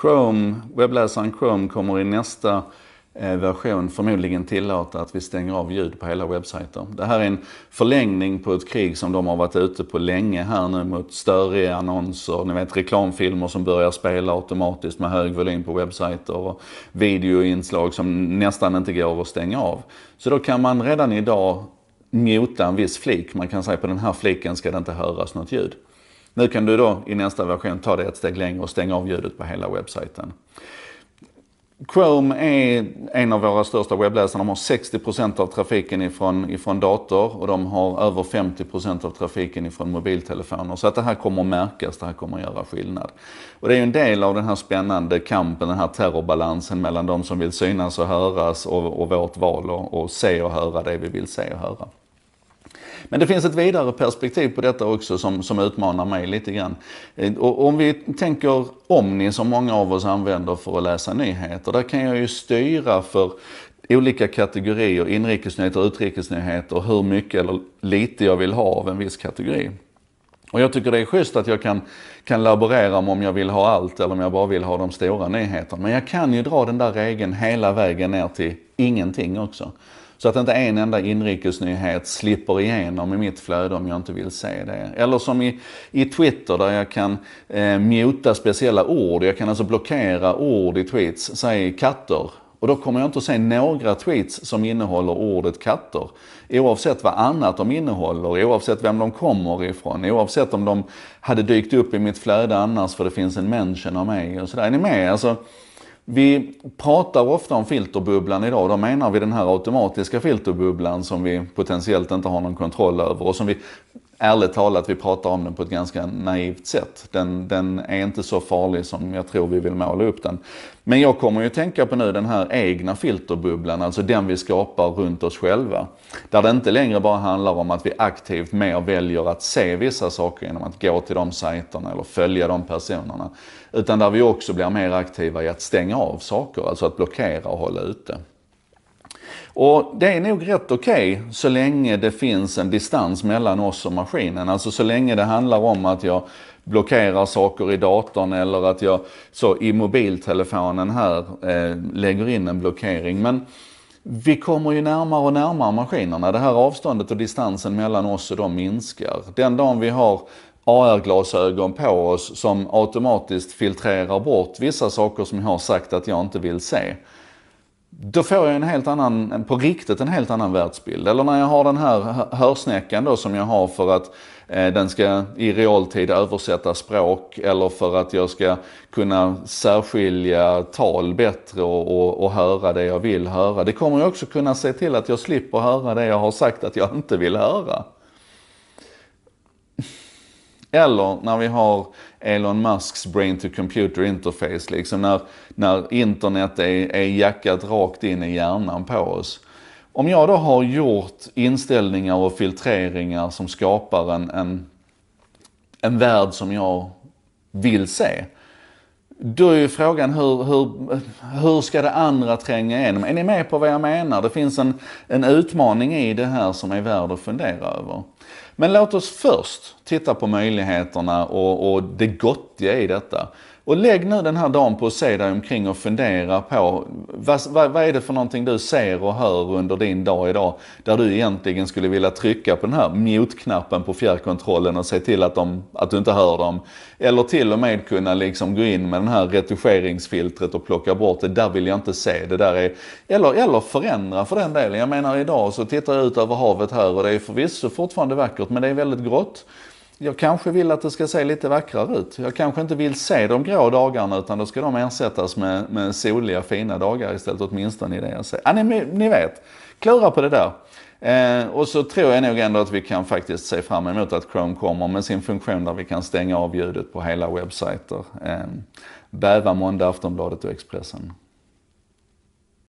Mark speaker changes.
Speaker 1: Chrome, webbläsaren Chrome kommer i nästa eh, version förmodligen tillåta att vi stänger av ljud på hela webbsajter. Det här är en förlängning på ett krig som de har varit ute på länge här nu mot störiga annonser, ni vet reklamfilmer som börjar spela automatiskt med hög volym på webbsajter och videoinslag som nästan inte går att stänga av. Så då kan man redan idag muta en viss flik. Man kan säga på den här fliken ska det inte höras något ljud. Nu kan du då i nästa version ta det ett steg längre och stänga av ljudet på hela webbsajten. Chrome är en av våra största webbläsare. De har 60% av trafiken ifrån, ifrån dator och de har över 50% av trafiken ifrån mobiltelefoner. Så att det här kommer att märkas, det här kommer att göra skillnad. Och det är ju en del av den här spännande kampen, den här terrorbalansen mellan de som vill synas och höras och, och vårt val att se och höra det vi vill se och höra. Men det finns ett vidare perspektiv på detta också som, som utmanar mig lite grann. Eh, och om vi tänker Omni som många av oss använder för att läsa nyheter. Där kan jag ju styra för olika kategorier, inrikesnyheter, utrikesnyheter, hur mycket eller lite jag vill ha av en viss kategori. Och jag tycker det är schysst att jag kan, kan laborera om, om jag vill ha allt eller om jag bara vill ha de stora nyheterna. Men jag kan ju dra den där regeln hela vägen ner till ingenting också. Så att inte en enda inrikesnyhet slipper igenom i mitt flöde om jag inte vill se det. Eller som i, i Twitter där jag kan eh, muta speciella ord. Jag kan alltså blockera ord i tweets, säg katter. Och då kommer jag inte att se några tweets som innehåller ordet katter. Oavsett vad annat de innehåller, oavsett vem de kommer ifrån, oavsett om de hade dykt upp i mitt flöde annars för det finns en mention av mig och sådär. Är ni med? Alltså, vi pratar ofta om filterbubblan idag. Då menar vi den här automatiska filterbubblan som vi potentiellt inte har någon kontroll över och som vi ärligt talat, vi pratar om den på ett ganska naivt sätt. Den, den, är inte så farlig som jag tror vi vill måla upp den. Men jag kommer ju tänka på nu den här egna filterbubblan, alltså den vi skapar runt oss själva. Där det inte längre bara handlar om att vi aktivt mer väljer att se vissa saker genom att gå till de sajterna eller följa de personerna. Utan där vi också blir mer aktiva i att stänga av saker, alltså att blockera och hålla ute. Och det är nog rätt okej okay, så länge det finns en distans mellan oss och maskinen. Alltså så länge det handlar om att jag blockerar saker i datorn eller att jag så i mobiltelefonen här eh, lägger in en blockering. Men vi kommer ju närmare och närmare maskinerna. Det här avståndet och distansen mellan oss och dem minskar. Den dagen vi har AR-glasögon på oss som automatiskt filtrerar bort vissa saker som jag har sagt att jag inte vill se då får jag en helt annan, på riktigt en helt annan världsbild. Eller när jag har den här hörsnäckan då som jag har för att eh, den ska i realtid översätta språk eller för att jag ska kunna särskilja tal bättre och, och, och höra det jag vill höra. Det kommer jag också kunna se till att jag slipper höra det jag har sagt att jag inte vill höra. Eller när vi har Elon Musks brain to computer interface, liksom när, när internet är, är jackat rakt in i hjärnan på oss. Om jag då har gjort inställningar och filtreringar som skapar en, en, en värld som jag vill se. Då är ju frågan hur, hur, hur ska det andra tränga igenom? Är ni med på vad jag menar? Det finns en, en utmaning i det här som är värd att fundera över. Men låt oss först titta på möjligheterna och, och det gottiga i detta. Och lägg nu den här dagen på att se dig omkring och fundera på vad, vad, vad, är det för någonting du ser och hör under din dag idag där du egentligen skulle vilja trycka på den här mute-knappen på fjärrkontrollen och se till att, de, att du inte hör dem. Eller till och med kunna liksom gå in med den här retuscheringsfiltret och plocka bort det. Där vill jag inte se. Det där är... Eller, eller förändra för den delen. Jag menar idag så tittar jag ut över havet här och det är förvisso fortfarande vackert vackert men det är väldigt grått. Jag kanske vill att det ska se lite vackrare ut. Jag kanske inte vill se de grå dagarna utan då ska de ersättas med, med soliga fina dagar istället, åtminstone i det jag ser. Ja, ni, ni vet, klura på det där. Eh, och så tror jag nog ändå att vi kan faktiskt se fram emot att Chrome kommer med sin funktion där vi kan stänga av ljudet på hela webbsajter. Eh, bäva måndag, Aftonbladet och Expressen.